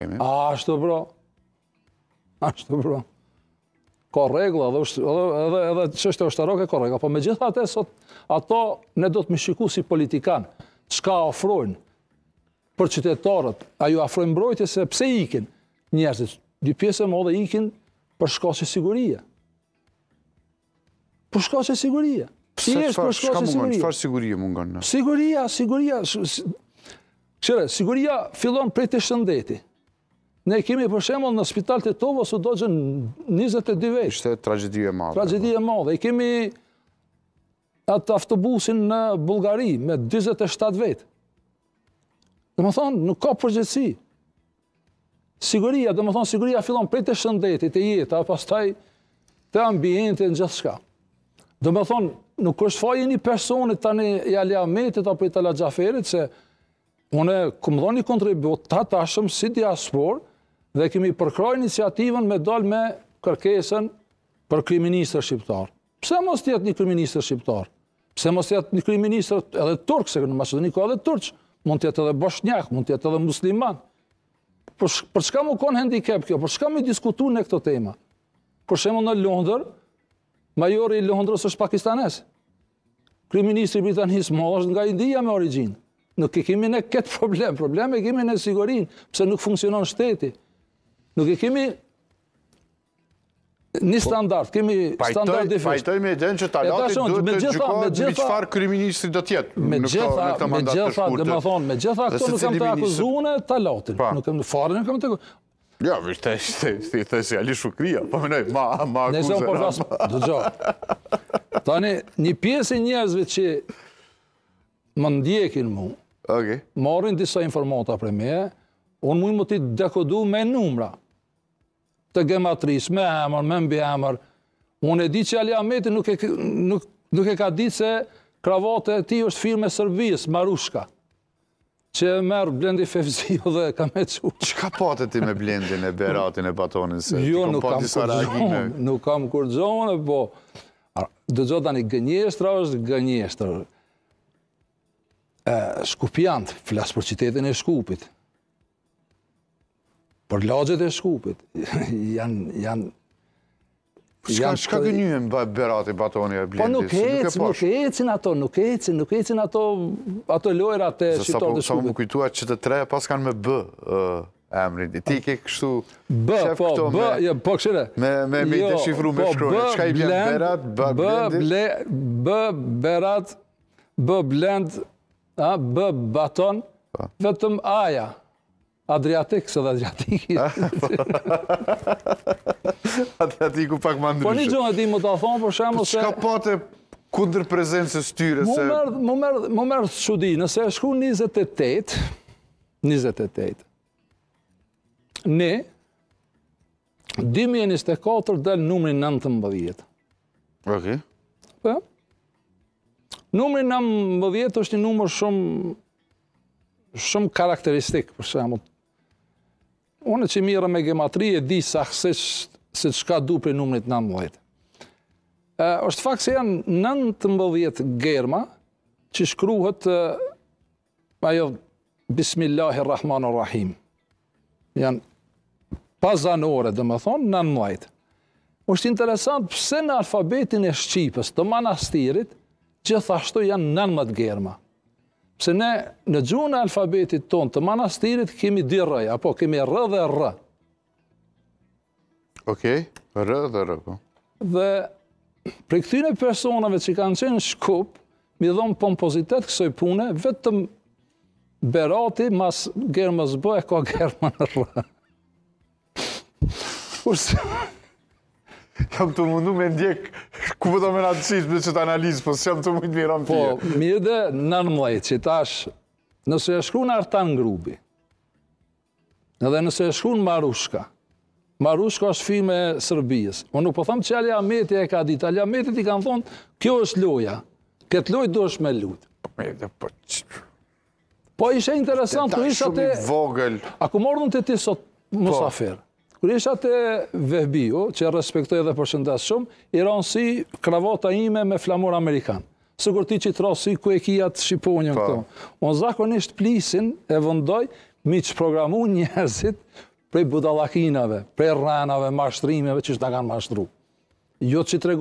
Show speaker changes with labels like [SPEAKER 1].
[SPEAKER 1] A, ashtu, bro. Ashtu, bro. Ka regla, edhe që është e është roke, ka regla. Po me gjitha të sot, ato ne do të më shiku si politikanë, që ofrojnë për qytetarët, a ju ofrojnë mbrojtje se pse ikin njerëzit, dy pjesë më odhe ikin për shka që siguria. Për shka që siguria. Pse që për shka që siguria. Qëfar siguria mungon? nga në? Siguria, siguria... Qëre, siguria fillon për të shëndetit. Ne kemi për përshemën në spital të tovës u doqën 22 vetë. Ishte tragedie madhe. Tragedie madhe. I kemi atë autobusin në Bulgari me 27 vetë. Dëmë thonë, nuk ka përgjegjësi. Siguria, dëmë thonë, siguria fillon prej të shëndetit e jetë, a pas taj të ambientit, gjithçka. në gjithë shka. thonë, nuk është fajë një personë të një aliametit apo i të lagjaferit, se une këmdo një kontribut të atashëm si diasporë, dhe kemi përkroj iniciativën me dal me kërkesën për kriministër shqiptar. Pse mos tjetë një kriministër shqiptar? Pse mos tjetë një kriministër edhe turkë, se në Macedoni ka edhe turqë, mund tjetë edhe boshnjak, mund tjetë edhe musliman. Për, shka mu konë handicap kjo, për shka mi diskutu në këto tema? Për shemë në Londër, majori i Londërës është pakistanes. i Britanis mo është nga India me originë. Nuk e kemi në ketë problem, problem e kemi në sigurin, pëse nuk funksionon shteti nuk e kemi një po, standart, kemi standart dhe fërë. Pajtoj me edhe që talatit duhet të gjukohet në që farë kriministri do tjetë në këta mandat të shkurët. Me gjitha këto nuk kam të akuzune talatin, Nuk kam të farë, nuk kam të akuzune. Ja, vështë të i thësi ali shukria, po mënoj, ma akuzë. Nëjë se përfasë, Tani, një pjesë njëzve që më ndjekin mu, morin disa informata për me, unë mujnë më të dekodu me numra të gematris, me emër, me mbi emër. Unë e di që Ali Ameti nuk e, nuk, nuk e ka di se kravate ti është firme servis, Marushka, që merë blendi fefzio dhe ka me qurë. Që ka patë po ti me blendin e beratin e batonin se? Jo, nuk kam kurzonë, nuk kam kurzonë, po. Dë gjotë tani, gënjeshtra është gënjeshtra. Shkupjant, flasë për qitetin e Shkupit, Por lagjet e shkupit janë... Shka, shka gënyhen berati batoni e blendis? Po nuk ecin, nuk ecin ato, nuk ecin, nuk ecin ato, ato lojrat e shqiptarët e shkupit. Po- sa po më kujtua që të tre pas kanë me bë emrin, ti ke kështu bë, po, këto bë, me, jo, po, kshire, me, me, me jo, me po, shka i blend, berat, bë, blendis? blendit? Bë, berat, bë blend, a, bë baton, po. vetëm aja, Adriatik, së dhe Adriatiki. Adriatiku pak më ndryshë. Po një gjënë e ti më të thonë, për shemë po, se... Shka pate kundër prezencës tyre se... Më mërë të qudi, nëse e shku 28, 28, ne, 2024 dhe numri 19. Oke. Okay. Po, numri 19 është një numër shumë shumë karakteristik, për shemë Unë që mirë me gematri e di saksisht se qka du për numrit në mëdhet. Êshtë fakt se janë 19 mëdhjet germa që shkruhet ajo Bismillahirrahmanirrahim. Janë pazanore, dhe më thonë, në mëdhjet. interesant pëse në alfabetin e Shqipës të manastirit gjithashtu janë 19 germa. Pse ne në gjuhën e alfabetit tonë të manastirit kemi dy rëj, apo kemi rë dhe rë. Okej, okay, rë dhe rë, po. Dhe për këtyne personave që kanë qenë shkup, mi dhëmë pompozitet kësoj pune, vetëm berati mas më bë e ka germën rë. Kurse... Jam të mundu me ndjek ku po do për natësis me analizë, po s'jam të mund mirëm ti. Po, mirë dhe normal që tash nëse e shkruan Artan Grubi. Edhe nëse e shkruan Marushka. Marushka është firma e Serbisë. Unë po nuk po them që alja Ahmeti e ka ditë. alja meti i kanë thonë, "Kjo është loja. këtë lojë është me lut." Po, po, po ishe interesant, po isha te... Shumë i vogël. A ku mordën të ti sot, Musafer? Po. Kër isha të vehbiu, që e respektoj dhe përshëndas shumë, i ronë si kravota ime me flamur Amerikanë. Së kur ti që të rosi ku e kia të shqiponjën po. këto. Unë zakonisht plisin e vëndoj mi që programu njerëzit prej budalakinave, prej ranave, mashtrimeve që shtë kanë mashtru. Jo që të